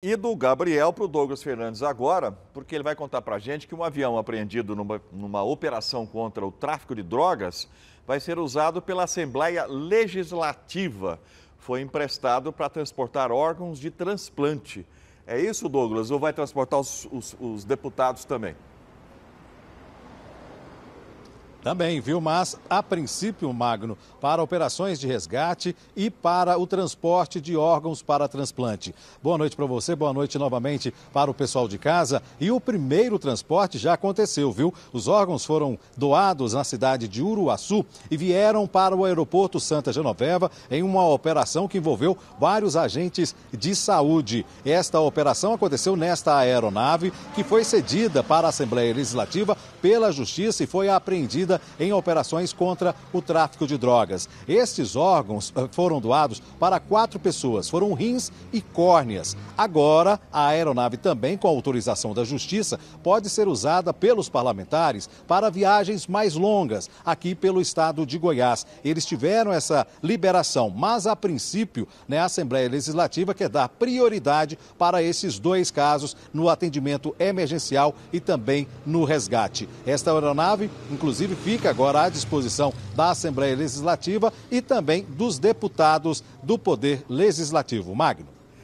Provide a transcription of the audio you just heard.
E do Gabriel para o Douglas Fernandes agora, porque ele vai contar para a gente que um avião apreendido numa, numa, operação contra o tráfico de drogas vai ser usado pela Assembleia Legislativa. Foi emprestado para transportar órgãos de transplante. É isso, Douglas? Ou vai transportar os, os, os deputados também? Também, viu? Mas, a princípio, Magno, para operações de resgate e para o transporte de órgãos para transplante. Boa noite para você, boa noite novamente para o pessoal de casa. E o primeiro transporte já aconteceu, viu? Os órgãos foram doados na cidade de Uruaçu e vieram para o aeroporto Santa Genoveva em uma operação que envolveu vários agentes de saúde. Esta operação aconteceu nesta aeronave que foi cedida para a Assembleia Legislativa pela Justiça e foi apreendida em operações contra o tráfico de drogas. Estes órgãos eh, foram doados para quatro pessoas, foram rins e córneas. Agora, a aeronave também, com autorização da Justiça, pode ser usada pelos parlamentares para viagens mais longas aqui pelo estado de Goiás. Eles tiveram essa liberação, mas a princípio, né, a Assembleia Legislativa quer dar prioridade para esses dois casos no atendimento emergencial e também no resgate. Esta aeronave, inclusive, fica agora à disposição da Assembleia Legislativa e também dos deputados do Poder Legislativo. Magno.